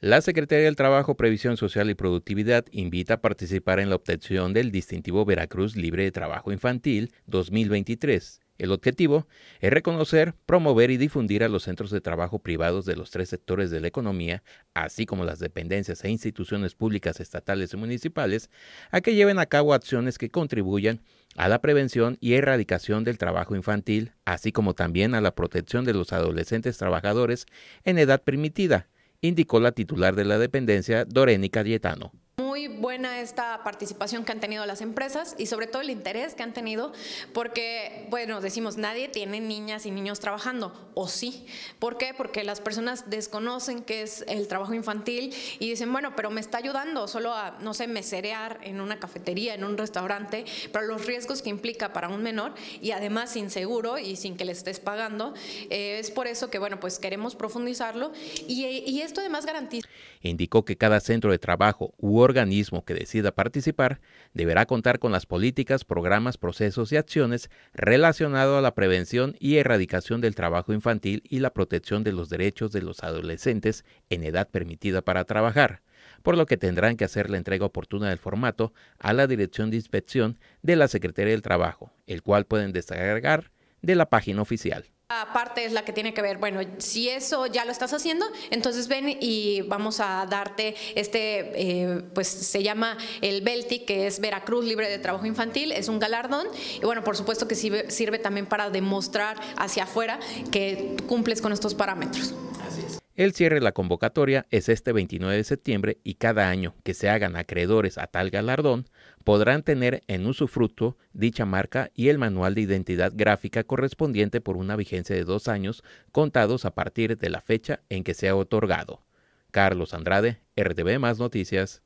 La Secretaría del Trabajo, Previsión Social y Productividad invita a participar en la obtención del distintivo Veracruz Libre de Trabajo Infantil 2023. El objetivo es reconocer, promover y difundir a los centros de trabajo privados de los tres sectores de la economía, así como las dependencias e instituciones públicas estatales y municipales, a que lleven a cabo acciones que contribuyan a la prevención y erradicación del trabajo infantil, así como también a la protección de los adolescentes trabajadores en edad permitida, indicó la titular de la dependencia, Dorénica dietano buena esta participación que han tenido las empresas y sobre todo el interés que han tenido porque, bueno, decimos, nadie tiene niñas y niños trabajando, o sí. ¿Por qué? Porque las personas desconocen qué es el trabajo infantil y dicen, bueno, pero me está ayudando solo a, no sé, meserear en una cafetería, en un restaurante, pero los riesgos que implica para un menor y además sin seguro y sin que le estés pagando, eh, es por eso que, bueno, pues queremos profundizarlo y, y esto además garantiza. Indicó que cada centro de trabajo u órgano que decida participar deberá contar con las políticas, programas, procesos y acciones relacionados a la prevención y erradicación del trabajo infantil y la protección de los derechos de los adolescentes en edad permitida para trabajar, por lo que tendrán que hacer la entrega oportuna del formato a la Dirección de Inspección de la Secretaría del Trabajo, el cual pueden descargar de la página oficial. Aparte es la que tiene que ver, bueno, si eso ya lo estás haciendo, entonces ven y vamos a darte este, eh, pues se llama el Belti, que es Veracruz Libre de Trabajo Infantil, es un galardón y bueno, por supuesto que sirve, sirve también para demostrar hacia afuera que cumples con estos parámetros. El cierre de la convocatoria es este 29 de septiembre y cada año que se hagan acreedores a tal galardón podrán tener en usufructo dicha marca y el manual de identidad gráfica correspondiente por una vigencia de dos años contados a partir de la fecha en que sea otorgado. Carlos Andrade, RTV Más Noticias.